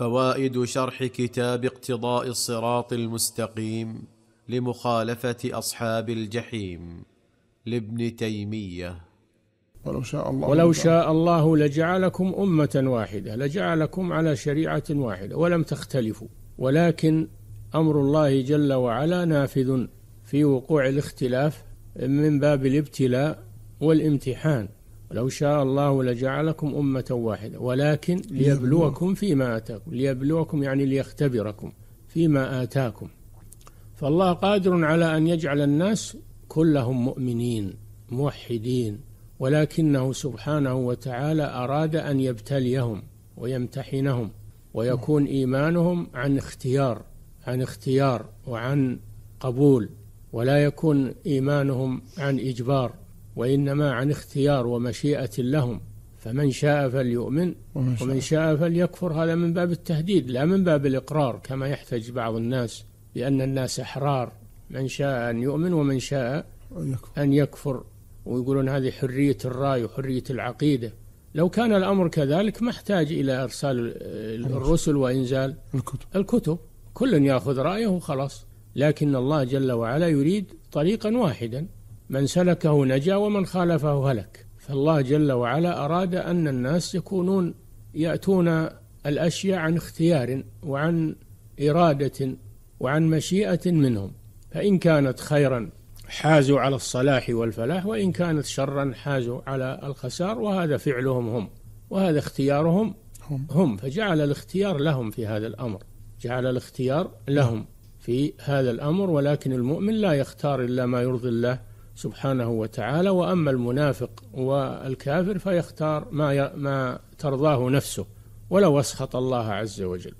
فوائد شرح كتاب اقتضاء الصراط المستقيم لمخالفه اصحاب الجحيم لابن تيميه ولو شاء الله ولو شاء الله لجعلكم امه واحده لجعلكم على شريعه واحده ولم تختلفوا ولكن امر الله جل وعلا نافذ في وقوع الاختلاف من باب الابتلاء والامتحان ولو شاء الله لجعلكم أمة واحدة ولكن ليبلوكم فيما آتاكم ليبلوكم يعني ليختبركم فيما آتاكم فالله قادر على أن يجعل الناس كلهم مؤمنين موحدين ولكنه سبحانه وتعالى أراد أن يبتليهم ويمتحنهم ويكون إيمانهم عن اختيار عن اختيار وعن قبول ولا يكون إيمانهم عن إجبار وإنما عن اختيار ومشيئة لهم فمن شاء فليؤمن ومن شاء فليكفر هذا من باب التهديد لا من باب الإقرار كما يحتج بعض الناس بأن الناس أحرار من شاء أن يؤمن ومن شاء أن يكفر ويقولون هذه حرية الرأي وحرية العقيدة لو كان الأمر كذلك ما احتاج إلى إرسال الرسل وإنزال الكتب, الكتب. كل ياخذ رأيه وخلاص لكن الله جل وعلا يريد طريقا واحدا من سلكه نجا ومن خالفه هلك فالله جل وعلا أراد أن الناس يكونون يأتون الأشياء عن اختيار وعن إرادة وعن مشيئة منهم فإن كانت خيرا حازوا على الصلاح والفلاح وإن كانت شرا حازوا على الخسار وهذا فعلهم هم وهذا اختيارهم هم فجعل الاختيار لهم في هذا الأمر جعل الاختيار لهم في هذا الأمر ولكن المؤمن لا يختار إلا ما يرضي الله سبحانه وتعالى واما المنافق والكافر فيختار ما ما ترضاه نفسه ولو اسخط الله عز وجل